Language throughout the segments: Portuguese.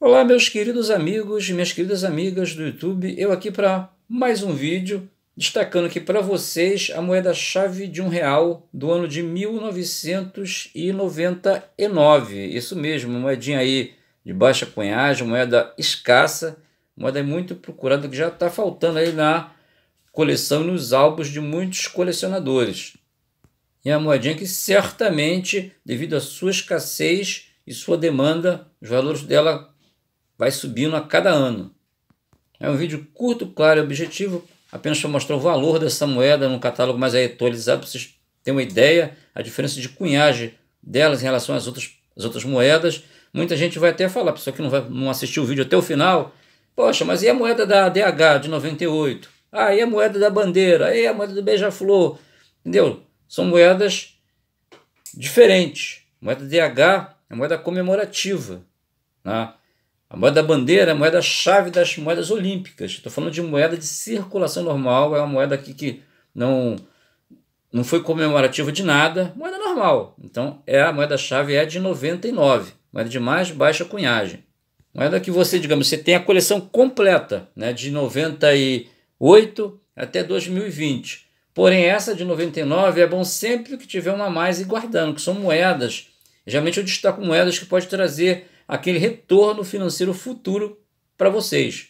Olá, meus queridos amigos e minhas queridas amigas do YouTube. Eu aqui para mais um vídeo destacando aqui para vocês a moeda-chave de um real do ano de 1999. Isso mesmo, moedinha aí de baixa cunhagem, moeda escassa, moeda muito procurada que já está faltando aí na coleção, nos álbuns de muitos colecionadores. E é a moedinha que certamente, devido à sua escassez e sua demanda, os valores dela vai subindo a cada ano. É um vídeo curto, claro e objetivo, apenas para mostrar o valor dessa moeda no catálogo mais atualizado, para vocês terem uma ideia, a diferença de cunhagem delas em relação às outras, às outras moedas. Muita gente vai até falar, pessoa que não, vai, não assistiu o vídeo até o final, poxa, mas e a moeda da DH de 98? Ah, e a moeda da bandeira? E a moeda do beija-flor? Entendeu? São moedas diferentes. moeda DH é moeda comemorativa. Né? A moeda bandeira é a moeda-chave das moedas olímpicas. Estou falando de moeda de circulação normal, é uma moeda aqui que não, não foi comemorativa de nada, moeda normal. Então, é a moeda-chave é de 99, moeda de mais baixa cunhagem. Moeda que você, digamos, você tem a coleção completa, né, de 98 até 2020. Porém, essa de 99 é bom sempre que tiver uma mais e guardando, que são moedas. Geralmente eu destaco moedas que pode trazer aquele retorno financeiro futuro para vocês.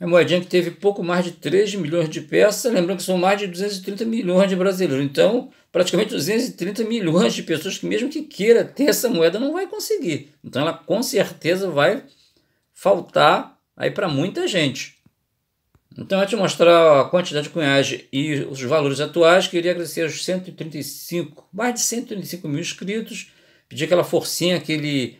É uma moedinha que teve pouco mais de 3 milhões de peças, lembrando que são mais de 230 milhões de brasileiros. Então, praticamente 230 milhões de pessoas que, mesmo que queira ter essa moeda, não vai conseguir. Então, ela com certeza vai faltar aí para muita gente. Então, antes de mostrar a quantidade de cunhagem e os valores atuais, queria agradecer aos 135, mais de 135 mil inscritos, pedir aquela forcinha, aquele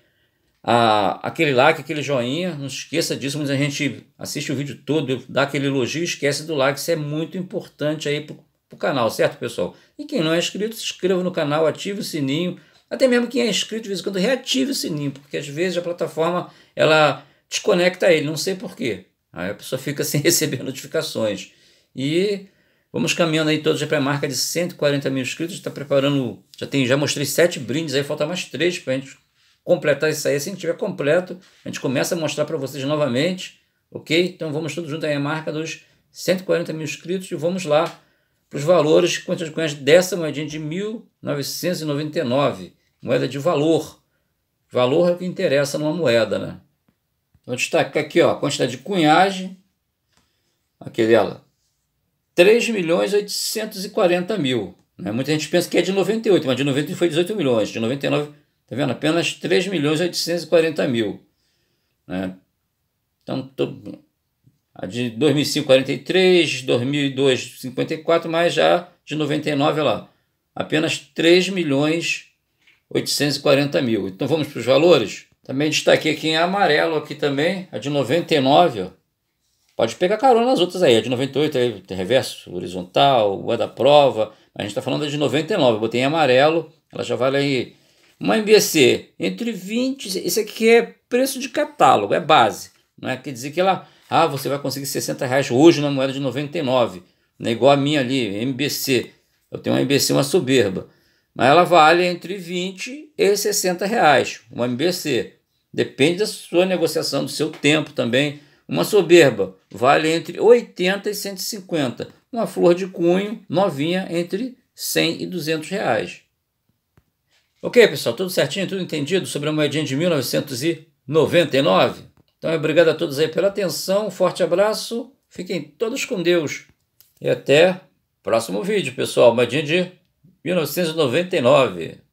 a, aquele like, aquele joinha. Não esqueça disso, mas a gente assiste o vídeo todo, dá aquele elogio, esquece do like. Isso é muito importante aí pro, pro canal, certo, pessoal? E quem não é inscrito, se inscreva no canal, ative o sininho. Até mesmo quem é inscrito, de vez em quando, reative o sininho, porque às vezes a plataforma ela desconecta ele, não sei porquê. Aí a pessoa fica sem receber notificações. E vamos caminhando aí todos para a marca de 140 mil inscritos. Está preparando, já tem, já mostrei sete brindes aí, falta mais três para a gente completar isso aí. Assim que estiver completo, a gente começa a mostrar para vocês novamente, ok? Então vamos todos juntos aí a marca dos 140 mil inscritos e vamos lá para os valores conhece dessa moedinha de 1999, moeda de valor. Valor é o que interessa numa moeda, né? Então destacar aqui ó, a quantidade de cunhagem, aqui dela, 3 milhões 840 mil. Né? Muita gente pensa que é de 98, mas de 90 foi 18 milhões, de 99 Tá vendo? Apenas 3 milhões e 840 mil. Né? Então, tô, a de 2005, 43, 2002, 54, mas já de 99, olha lá, apenas 3 milhões 840 mil. Então, vamos para os valores? Também destaquei aqui em amarelo aqui também, a de 99, ó. Pode pegar carona nas outras aí, a de 98 aí, reverso, horizontal, o da prova, a gente tá falando de 99, eu botei em amarelo, ela já vale aí uma MBC entre 20, isso aqui é preço de catálogo, é base. Não é? Quer dizer que ela, ah, você vai conseguir 60 reais hoje na moeda de 99, né? igual a minha ali, MBC. Eu tenho uma MBC, uma soberba. Mas ela vale entre 20 e 60 reais, uma MBC. Depende da sua negociação, do seu tempo também. Uma soberba vale entre 80 e 150. Uma flor de cunho novinha entre 100 e 200 reais. Ok, pessoal, tudo certinho, tudo entendido sobre a moedinha de 1999? Então, obrigado a todos aí pela atenção, um forte abraço, fiquem todos com Deus e até próximo vídeo, pessoal. Moedinha de 1999.